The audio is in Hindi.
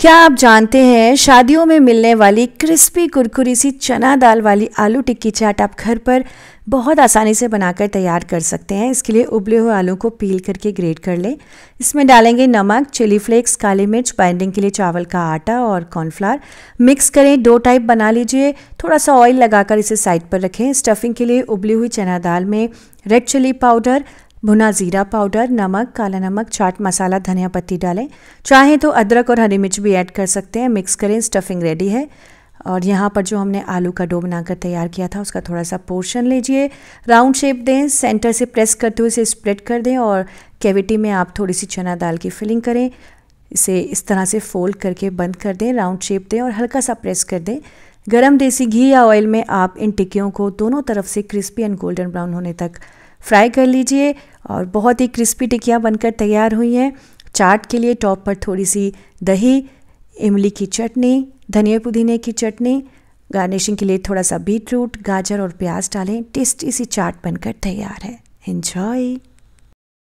क्या आप जानते हैं शादियों में मिलने वाली क्रिस्पी कुरकुरी सी चना दाल वाली आलू टिक्की चाट आप घर पर बहुत आसानी से बनाकर तैयार कर सकते हैं इसके लिए उबले हुए आलू को पील करके ग्रेट कर लें इसमें डालेंगे नमक चिली फ्लेक्स काली मिर्च बाइंडिंग के लिए चावल का आटा और कॉर्नफ्लावर मिक्स करें दो टाइप बना लीजिए थोड़ा सा ऑयल लगाकर इसे साइड पर रखें स्टफिंग के लिए उबली हुई चना दाल में रेड चिली पाउडर भुना ज़ीरा पाउडर नमक काला नमक चाट मसाला धनिया पत्ती डालें चाहें तो अदरक और हरी मिर्च भी ऐड कर सकते हैं मिक्स करें स्टफिंग रेडी है और यहाँ पर जो हमने आलू का डो बनाकर तैयार किया था उसका थोड़ा सा पोर्शन लीजिए राउंड शेप दें सेंटर से प्रेस करते हुए इसे स्प्रेड कर दें और कैविटी में आप थोड़ी सी चना दाल की फिलिंग करें इसे इस तरह से फोल्ड करके बंद कर दें राउंड शेप दें और हल्का सा प्रेस कर दें गरम देसी घी या ऑयल में आप इन टिक्कियों को दोनों तरफ से क्रिस्पी एंड गोल्डन ब्राउन होने तक फ्राई कर लीजिए और बहुत ही क्रिस्पी टिकिया बनकर तैयार हुई हैं चाट के लिए टॉप पर थोड़ी सी दही इमली की चटनी धनिया पुदीने की चटनी गार्निशिंग के लिए थोड़ा सा बीट रूट गाजर और प्याज डालें टेस्टी सी चाट बनकर तैयार है इन्जॉय